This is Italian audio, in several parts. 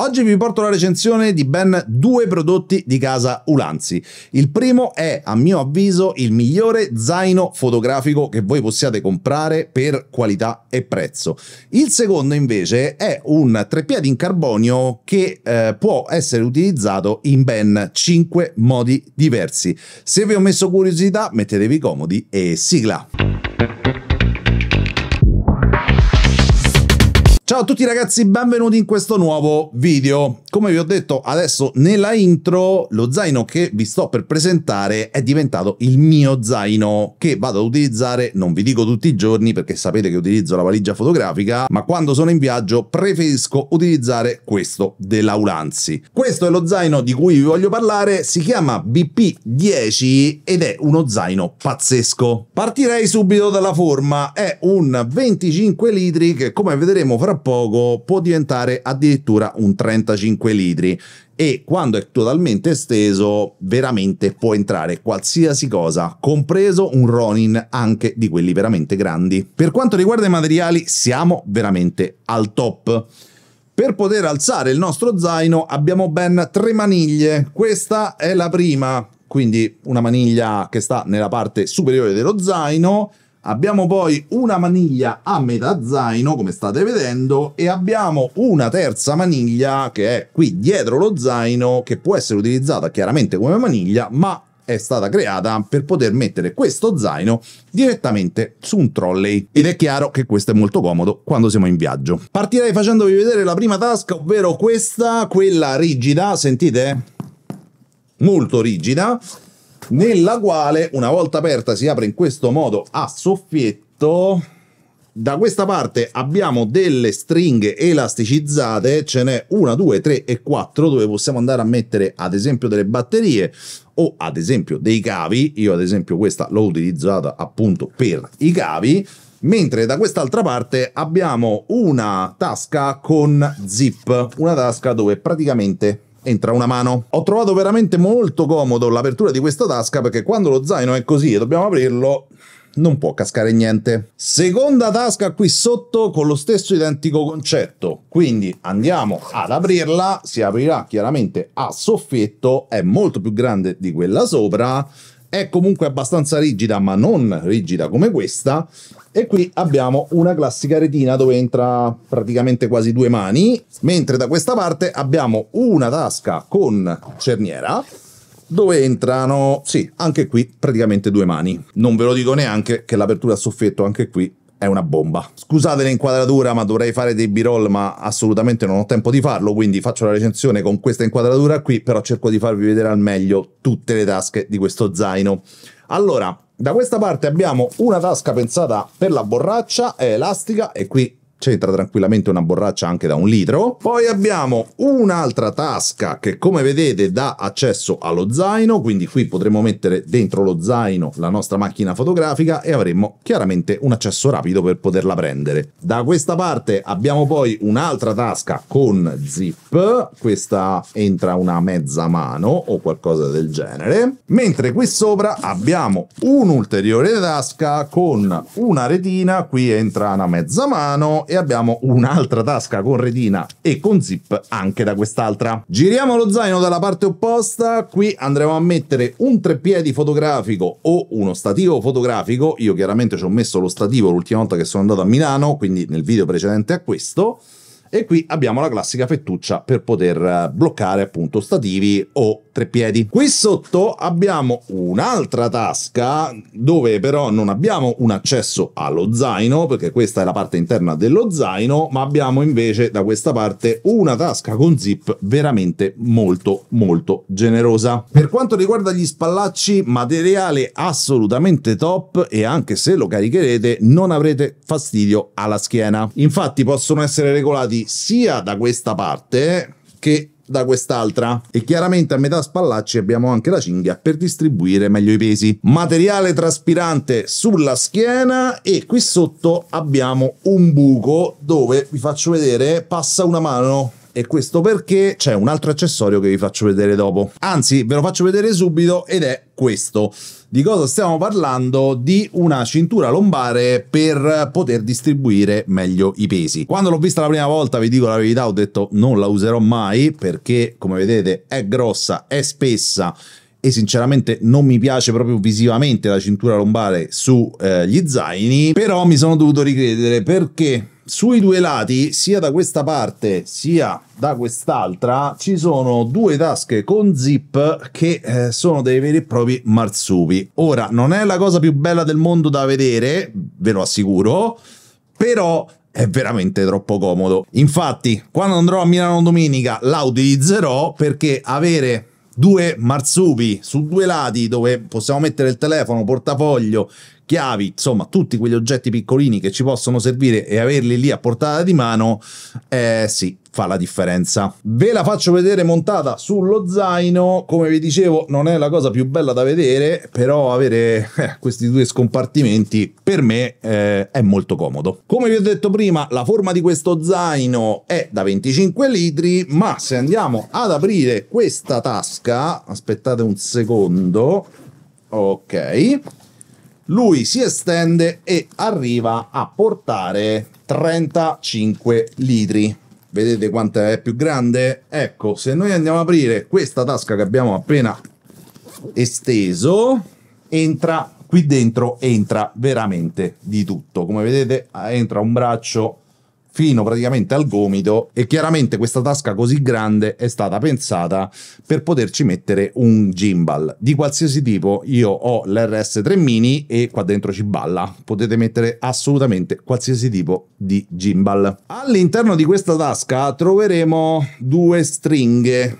Oggi vi porto la recensione di ben due prodotti di casa Ulanzi. Il primo è, a mio avviso, il migliore zaino fotografico che voi possiate comprare per qualità e prezzo. Il secondo, invece, è un treppiedi in carbonio che eh, può essere utilizzato in ben cinque modi diversi. Se vi ho messo curiosità, mettetevi comodi e sigla! Ciao a tutti ragazzi, benvenuti in questo nuovo video. Come vi ho detto adesso nella intro, lo zaino che vi sto per presentare è diventato il mio zaino che vado ad utilizzare, non vi dico tutti i giorni perché sapete che utilizzo la valigia fotografica, ma quando sono in viaggio preferisco utilizzare questo dell'Aulanzi. Questo è lo zaino di cui vi voglio parlare, si chiama BP10 ed è uno zaino pazzesco. Partirei subito dalla forma, è un 25 litri che come vedremo fra poco può diventare addirittura un 35 litri e quando è totalmente esteso veramente può entrare qualsiasi cosa, compreso un Ronin anche di quelli veramente grandi. Per quanto riguarda i materiali siamo veramente al top. Per poter alzare il nostro zaino abbiamo ben tre maniglie, questa è la prima, quindi una maniglia che sta nella parte superiore dello zaino, Abbiamo poi una maniglia a metà zaino, come state vedendo, e abbiamo una terza maniglia che è qui dietro lo zaino, che può essere utilizzata chiaramente come maniglia, ma è stata creata per poter mettere questo zaino direttamente su un trolley ed è chiaro che questo è molto comodo quando siamo in viaggio. Partirei facendovi vedere la prima tasca, ovvero questa, quella rigida, sentite? Molto rigida nella quale una volta aperta si apre in questo modo a soffietto. Da questa parte abbiamo delle stringhe elasticizzate, ce n'è una, due, tre e quattro, dove possiamo andare a mettere ad esempio delle batterie o ad esempio dei cavi. Io ad esempio questa l'ho utilizzata appunto per i cavi mentre da quest'altra parte abbiamo una tasca con zip, una tasca dove praticamente entra una mano. Ho trovato veramente molto comodo l'apertura di questa tasca perché quando lo zaino è così e dobbiamo aprirlo non può cascare niente. Seconda tasca qui sotto con lo stesso identico concetto, quindi andiamo ad aprirla, si aprirà chiaramente a soffietto, è molto più grande di quella sopra, è comunque abbastanza rigida, ma non rigida come questa. E qui abbiamo una classica retina dove entra praticamente quasi due mani, mentre da questa parte abbiamo una tasca con cerniera dove entrano, sì, anche qui praticamente due mani. Non ve lo dico neanche che l'apertura a soffetto anche qui è una bomba. Scusate l'inquadratura, ma dovrei fare dei b-roll, ma assolutamente non ho tempo di farlo, quindi faccio la recensione con questa inquadratura qui, però cerco di farvi vedere al meglio tutte le tasche di questo zaino. Allora, da questa parte abbiamo una tasca pensata per la borraccia, è elastica e qui c'entra tranquillamente una borraccia anche da un litro. Poi abbiamo un'altra tasca che come vedete dà accesso allo zaino, quindi qui potremo mettere dentro lo zaino la nostra macchina fotografica e avremo chiaramente un accesso rapido per poterla prendere. Da questa parte abbiamo poi un'altra tasca con zip, questa entra una mezza mano o qualcosa del genere, mentre qui sopra abbiamo un'ulteriore tasca con una retina, qui entra una mezza mano e abbiamo un'altra tasca con retina e con zip anche da quest'altra. Giriamo lo zaino dalla parte opposta, qui andremo a mettere un treppiedi fotografico o uno stativo fotografico, io chiaramente ci ho messo lo stativo l'ultima volta che sono andato a Milano, quindi nel video precedente a questo, e qui abbiamo la classica fettuccia per poter eh, bloccare appunto stativi o treppiedi. Qui sotto abbiamo un'altra tasca dove però non abbiamo un accesso allo zaino perché questa è la parte interna dello zaino ma abbiamo invece da questa parte una tasca con zip veramente molto molto generosa. Per quanto riguarda gli spallacci materiale assolutamente top e anche se lo caricherete non avrete fastidio alla schiena. Infatti possono essere regolati guardi sia da questa parte che da quest'altra e chiaramente a metà spallacci abbiamo anche la cinghia per distribuire meglio i pesi materiale traspirante sulla schiena e qui sotto abbiamo un buco dove vi faccio vedere passa una mano e questo perché c'è un altro accessorio che vi faccio vedere dopo. Anzi, ve lo faccio vedere subito ed è questo. Di cosa stiamo parlando? Di una cintura lombare per poter distribuire meglio i pesi. Quando l'ho vista la prima volta, vi dico la verità, ho detto non la userò mai perché, come vedete, è grossa, è spessa e sinceramente non mi piace proprio visivamente la cintura lombare sugli eh, zaini, però mi sono dovuto ricredere perché sui due lati, sia da questa parte sia da quest'altra, ci sono due tasche con zip che eh, sono dei veri e propri marsupi. Ora, non è la cosa più bella del mondo da vedere, ve lo assicuro, però è veramente troppo comodo. Infatti, quando andrò a Milano domenica la utilizzerò perché avere due marsupi su due lati dove possiamo mettere il telefono, portafoglio, chiavi, insomma tutti quegli oggetti piccolini che ci possono servire e averli lì a portata di mano, eh sì, fa la differenza. Ve la faccio vedere montata sullo zaino, come vi dicevo non è la cosa più bella da vedere, però avere eh, questi due scompartimenti per me eh, è molto comodo. Come vi ho detto prima, la forma di questo zaino è da 25 litri, ma se andiamo ad aprire questa tasca, aspettate un secondo, ok lui si estende e arriva a portare 35 litri. Vedete quanto è più grande? Ecco, se noi andiamo a aprire questa tasca che abbiamo appena esteso, entra qui dentro, entra veramente di tutto. Come vedete, entra un braccio fino praticamente al gomito e chiaramente questa tasca così grande è stata pensata per poterci mettere un gimbal di qualsiasi tipo. Io ho l'RS3 mini e qua dentro ci balla. Potete mettere assolutamente qualsiasi tipo di gimbal. All'interno di questa tasca troveremo due stringhe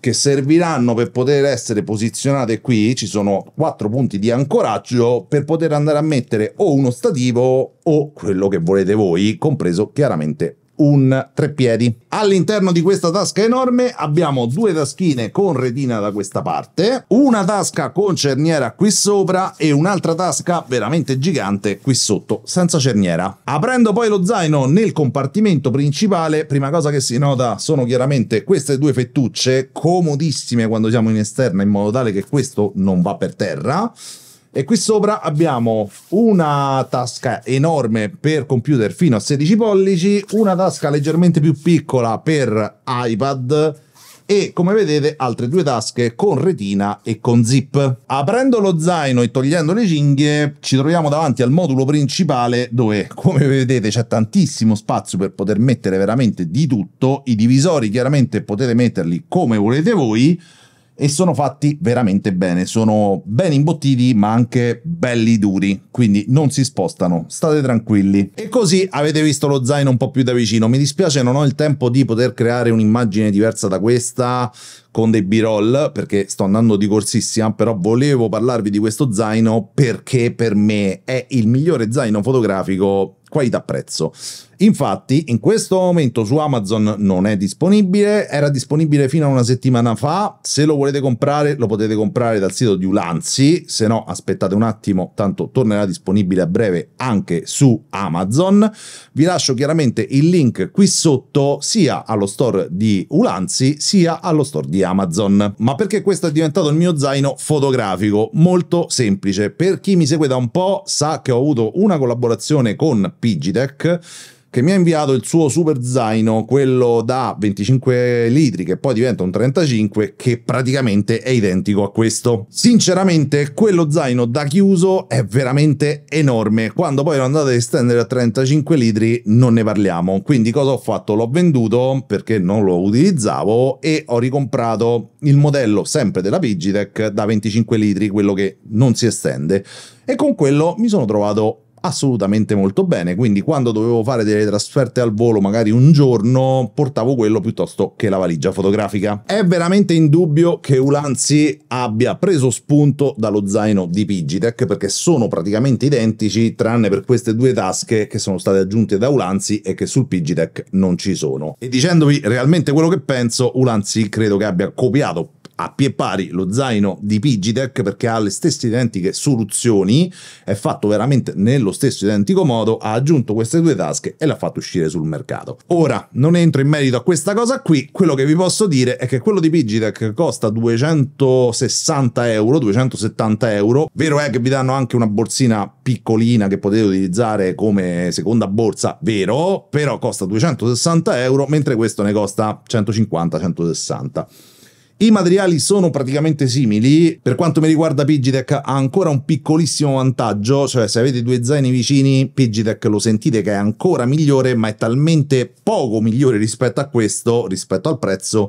che serviranno per poter essere posizionate qui. Ci sono quattro punti di ancoraggio per poter andare a mettere o uno stativo o quello che volete voi, compreso chiaramente un treppiedi. All'interno di questa tasca enorme abbiamo due taschine con retina da questa parte, una tasca con cerniera qui sopra e un'altra tasca veramente gigante qui sotto, senza cerniera. Aprendo poi lo zaino nel compartimento principale, prima cosa che si nota sono chiaramente queste due fettucce, comodissime quando siamo in esterna in modo tale che questo non va per terra, e qui sopra abbiamo una tasca enorme per computer fino a 16 pollici, una tasca leggermente più piccola per iPad e come vedete altre due tasche con retina e con zip. Aprendo lo zaino e togliendo le cinghie ci troviamo davanti al modulo principale dove come vedete c'è tantissimo spazio per poter mettere veramente di tutto, i divisori chiaramente potete metterli come volete voi e sono fatti veramente bene, sono ben imbottiti ma anche belli duri, quindi non si spostano, state tranquilli. E così avete visto lo zaino un po' più da vicino, mi dispiace non ho il tempo di poter creare un'immagine diversa da questa con dei b-roll perché sto andando di corsissima, però volevo parlarvi di questo zaino perché per me è il migliore zaino fotografico qualità-prezzo. Infatti, in questo momento su Amazon non è disponibile, era disponibile fino a una settimana fa. Se lo volete comprare, lo potete comprare dal sito di Ulanzi, se no aspettate un attimo, tanto tornerà disponibile a breve anche su Amazon. Vi lascio chiaramente il link qui sotto sia allo store di Ulanzi sia allo store di Amazon. Ma perché questo è diventato il mio zaino fotografico? Molto semplice. Per chi mi segue da un po' sa che ho avuto una collaborazione con Pigitech che mi ha inviato il suo super zaino, quello da 25 litri che poi diventa un 35, che praticamente è identico a questo. Sinceramente quello zaino da chiuso è veramente enorme, quando poi lo andate ad estendere a 35 litri non ne parliamo. Quindi cosa ho fatto? L'ho venduto perché non lo utilizzavo e ho ricomprato il modello sempre della Pigitech da 25 litri, quello che non si estende. E con quello mi sono trovato assolutamente molto bene, quindi quando dovevo fare delle trasferte al volo magari un giorno portavo quello piuttosto che la valigia fotografica. È veramente indubbio che Ulanzi abbia preso spunto dallo zaino di Pigitech perché sono praticamente identici tranne per queste due tasche che sono state aggiunte da Ulanzi e che sul Pigitech non ci sono. E dicendovi realmente quello che penso, Ulanzi credo che abbia copiato a pie pari lo zaino di Pigidec perché ha le stesse identiche soluzioni, è fatto veramente nello stesso identico modo, ha aggiunto queste due tasche e l'ha fatto uscire sul mercato. Ora, non entro in merito a questa cosa qui, quello che vi posso dire è che quello di Pigidec costa 260 euro, 270 euro, vero è che vi danno anche una borsina piccolina che potete utilizzare come seconda borsa, vero, però costa 260 euro, mentre questo ne costa 150-160. I materiali sono praticamente simili, per quanto mi riguarda Pigitech ha ancora un piccolissimo vantaggio, cioè se avete due zaini vicini Pigitech lo sentite che è ancora migliore, ma è talmente poco migliore rispetto a questo, rispetto al prezzo,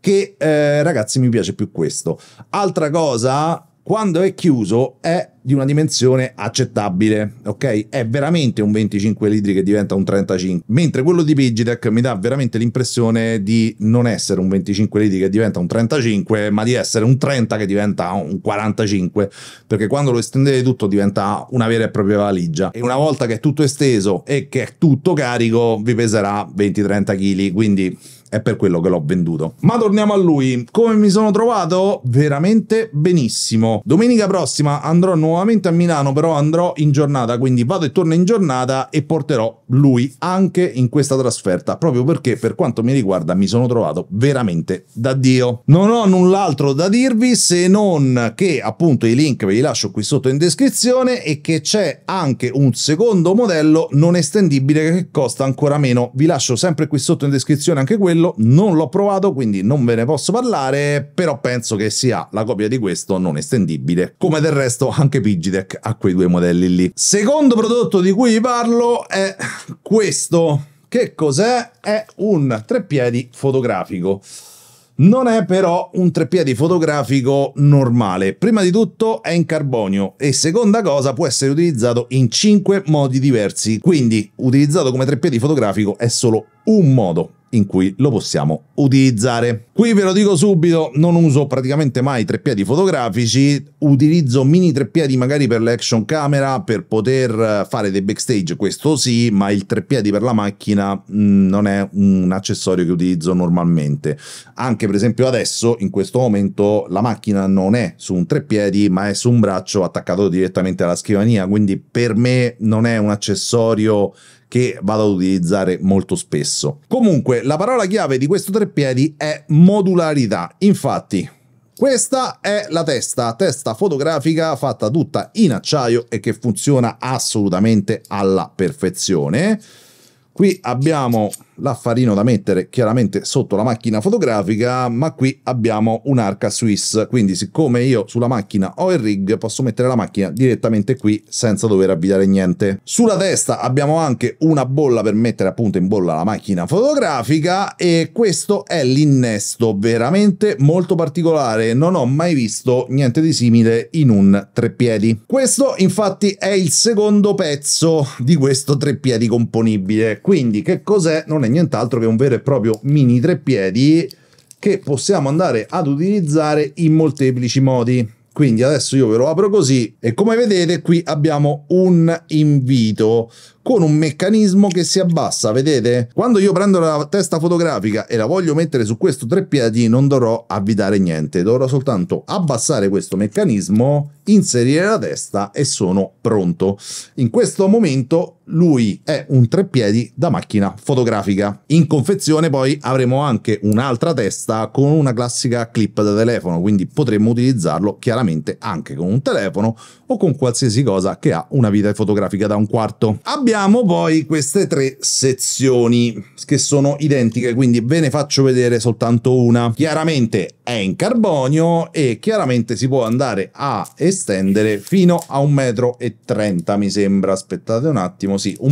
che eh, ragazzi mi piace più questo. Altra cosa, quando è chiuso è di una dimensione accettabile, ok? È veramente un 25 litri che diventa un 35, mentre quello di Pigitec mi dà veramente l'impressione di non essere un 25 litri che diventa un 35, ma di essere un 30 che diventa un 45, perché quando lo estendete tutto diventa una vera e propria valigia e una volta che è tutto esteso e che è tutto carico vi peserà 20-30 kg, quindi è per quello che l'ho venduto. Ma torniamo a lui. Come mi sono trovato? Veramente benissimo. Domenica prossima andrò nuovamente a Milano, però andrò in giornata, quindi vado e torno in giornata e porterò lui anche in questa trasferta, proprio perché per quanto mi riguarda mi sono trovato veramente da Dio. Non ho null'altro da dirvi se non che appunto i link ve li lascio qui sotto in descrizione e che c'è anche un secondo modello non estendibile che costa ancora meno. Vi lascio sempre qui sotto in descrizione anche quello quello, non l'ho provato, quindi non ve ne posso parlare, però penso che sia la copia di questo non estendibile, come del resto anche Pigidec ha quei due modelli lì. Secondo prodotto di cui vi parlo è questo. Che cos'è? È un treppiedi fotografico. Non è però un treppiedi fotografico normale. Prima di tutto è in carbonio e seconda cosa può essere utilizzato in 5 modi diversi. Quindi utilizzato come treppiedi fotografico è solo un modo in cui lo possiamo utilizzare. Qui ve lo dico subito, non uso praticamente mai treppiedi fotografici, utilizzo mini treppiedi magari per l'action camera, per poter eh, fare dei backstage, questo sì, ma il treppiedi per la macchina mh, mm, non è un accessorio che utilizzo normalmente. Anche per esempio adesso, in questo momento, la macchina non è su un treppiedi, ma è su un braccio attaccato direttamente alla scrivania, quindi per me non è un accessorio che vado ad utilizzare molto spesso. Comunque, la parola chiave di questo treppiedi è modularità. Infatti, questa è la testa, testa fotografica fatta tutta in acciaio e che funziona assolutamente alla perfezione. Qui abbiamo l'affarino da mettere chiaramente sotto la macchina fotografica, ma qui abbiamo un'arca Swiss, quindi siccome io sulla macchina ho il rig, posso mettere la macchina direttamente qui senza dover avviare niente. Sulla testa abbiamo anche una bolla per mettere appunto in bolla la macchina fotografica e questo è l'innesto veramente molto particolare, non ho mai visto niente di simile in un treppiedi. Questo infatti è il secondo pezzo di questo treppiedi componibile, quindi che cos'è? Non è è nient'altro che un vero e proprio mini treppiedi che possiamo andare ad utilizzare in molteplici modi. Quindi adesso io ve lo apro così e come vedete qui abbiamo un invito con un meccanismo che si abbassa, vedete? Quando io prendo la testa fotografica e la voglio mettere su questo treppiedi non dovrò avvitare niente, dovrò soltanto abbassare questo meccanismo inserire la testa e sono pronto. In questo momento lui è un treppiedi da macchina fotografica. In confezione poi avremo anche un'altra testa con una classica clip da telefono, quindi potremmo utilizzarlo chiaramente anche con un telefono o con qualsiasi cosa che ha una vita fotografica da un quarto. Abbiamo poi queste tre sezioni che sono identiche, quindi ve ne faccio vedere soltanto una. Chiaramente è in carbonio e chiaramente si può andare a estendere fino a 1,30 m mi sembra aspettate un attimo sì 1,30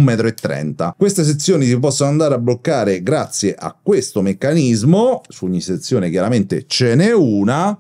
m queste sezioni si possono andare a bloccare grazie a questo meccanismo su ogni sezione chiaramente ce n'è una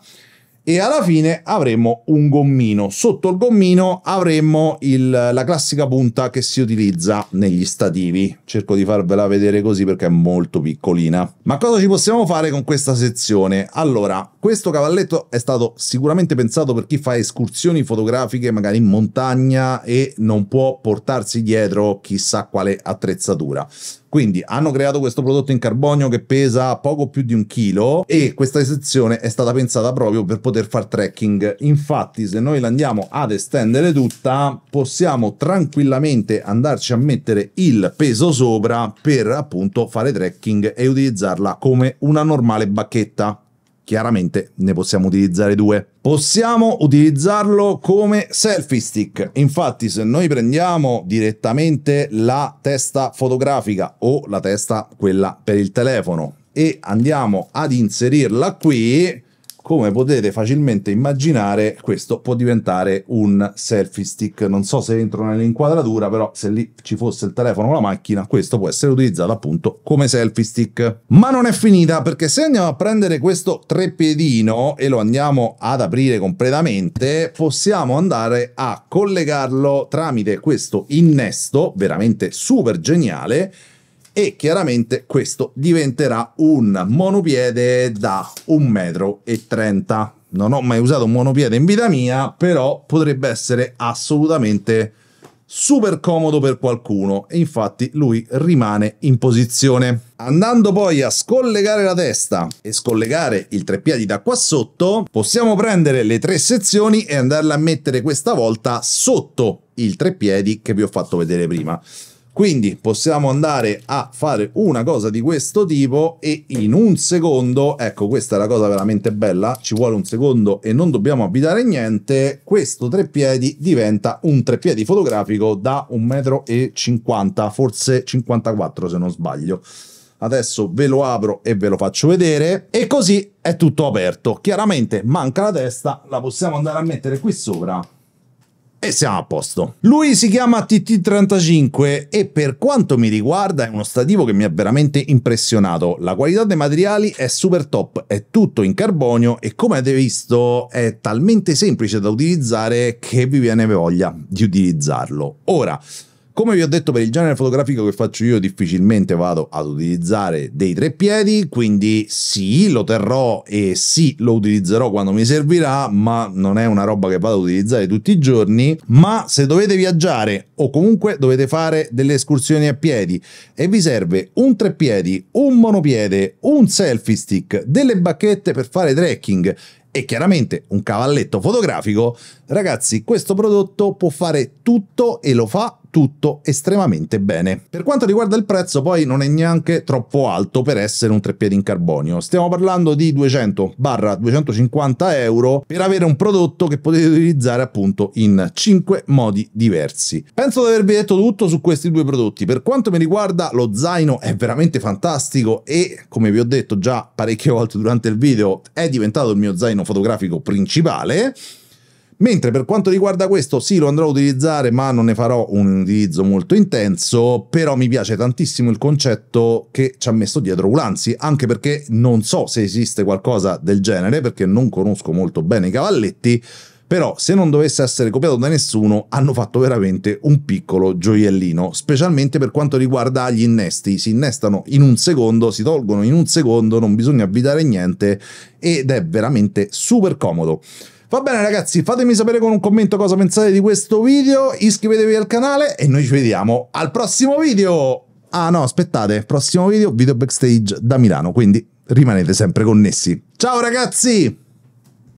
e alla fine avremo un gommino. Sotto il gommino avremo il, la classica punta che si utilizza negli stativi. Cerco di farvela vedere così perché è molto piccolina. Ma cosa ci possiamo fare con questa sezione? Allora, questo cavalletto è stato sicuramente pensato per chi fa escursioni fotografiche magari in montagna e non può portarsi dietro chissà quale attrezzatura. Quindi hanno creato questo prodotto in carbonio che pesa poco più di un chilo e questa sezione è stata pensata proprio per poter fare trekking. Infatti se noi la ad estendere tutta possiamo tranquillamente andarci a mettere il peso sopra per appunto fare trekking e utilizzarla come una normale bacchetta chiaramente ne possiamo utilizzare due. Possiamo utilizzarlo come selfie stick, infatti se noi prendiamo direttamente la testa fotografica o la testa quella per il telefono e andiamo ad inserirla qui, come potete facilmente immaginare, questo può diventare un selfie stick. Non so se entro nell'inquadratura, però se lì ci fosse il telefono o la macchina, questo può essere utilizzato appunto come selfie stick. Ma non è finita, perché se andiamo a prendere questo treppiedino e lo andiamo ad aprire completamente, possiamo andare a collegarlo tramite questo innesto, veramente super geniale, e chiaramente questo diventerà un monopiede da 1,30 m. Non ho mai usato un monopiede in vita mia, però potrebbe essere assolutamente super comodo per qualcuno e infatti lui rimane in posizione. Andando poi a scollegare la testa e scollegare il treppiedi da qua sotto, possiamo prendere le tre sezioni e andarle a mettere questa volta sotto il treppiedi che vi ho fatto vedere prima. Quindi possiamo andare a fare una cosa di questo tipo e in un secondo, ecco questa è la cosa veramente bella, ci vuole un secondo e non dobbiamo abitare niente, questo treppiedi diventa un treppiedi fotografico da 1,50 m, forse 54 se non sbaglio. Adesso ve lo apro e ve lo faccio vedere e così è tutto aperto. Chiaramente manca la testa, la possiamo andare a mettere qui sopra e siamo a posto. Lui si chiama TT35 e per quanto mi riguarda è uno stativo che mi ha veramente impressionato. La qualità dei materiali è super top, è tutto in carbonio e come avete visto è talmente semplice da utilizzare che vi viene voglia di utilizzarlo. Ora, come vi ho detto per il genere fotografico che faccio io difficilmente vado ad utilizzare dei treppiedi. quindi sì lo terrò e sì lo utilizzerò quando mi servirà, ma non è una roba che vado ad utilizzare tutti i giorni, ma se dovete viaggiare o comunque dovete fare delle escursioni a piedi e vi serve un treppiedi, un monopiede, un selfie stick, delle bacchette per fare trekking e chiaramente un cavalletto fotografico, ragazzi questo prodotto può fare tutto e lo fa tutto estremamente bene. Per quanto riguarda il prezzo poi non è neanche troppo alto per essere un treppiedi in carbonio, stiamo parlando di 200-250 euro per avere un prodotto che potete utilizzare appunto in 5 modi diversi. Penso di avervi detto tutto su questi due prodotti, per quanto mi riguarda lo zaino è veramente fantastico e come vi ho detto già parecchie volte durante il video è diventato il mio zaino fotografico principale Mentre per quanto riguarda questo, sì, lo andrò a utilizzare, ma non ne farò un utilizzo molto intenso, però mi piace tantissimo il concetto che ci ha messo dietro Ulanzi, anche perché non so se esiste qualcosa del genere, perché non conosco molto bene i cavalletti, però se non dovesse essere copiato da nessuno hanno fatto veramente un piccolo gioiellino, specialmente per quanto riguarda gli innesti, si innestano in un secondo, si tolgono in un secondo, non bisogna avvitare niente ed è veramente super comodo. Va bene ragazzi, fatemi sapere con un commento cosa pensate di questo video, iscrivetevi al canale e noi ci vediamo al prossimo video! Ah no, aspettate, prossimo video, video backstage da Milano, quindi rimanete sempre connessi. Ciao ragazzi!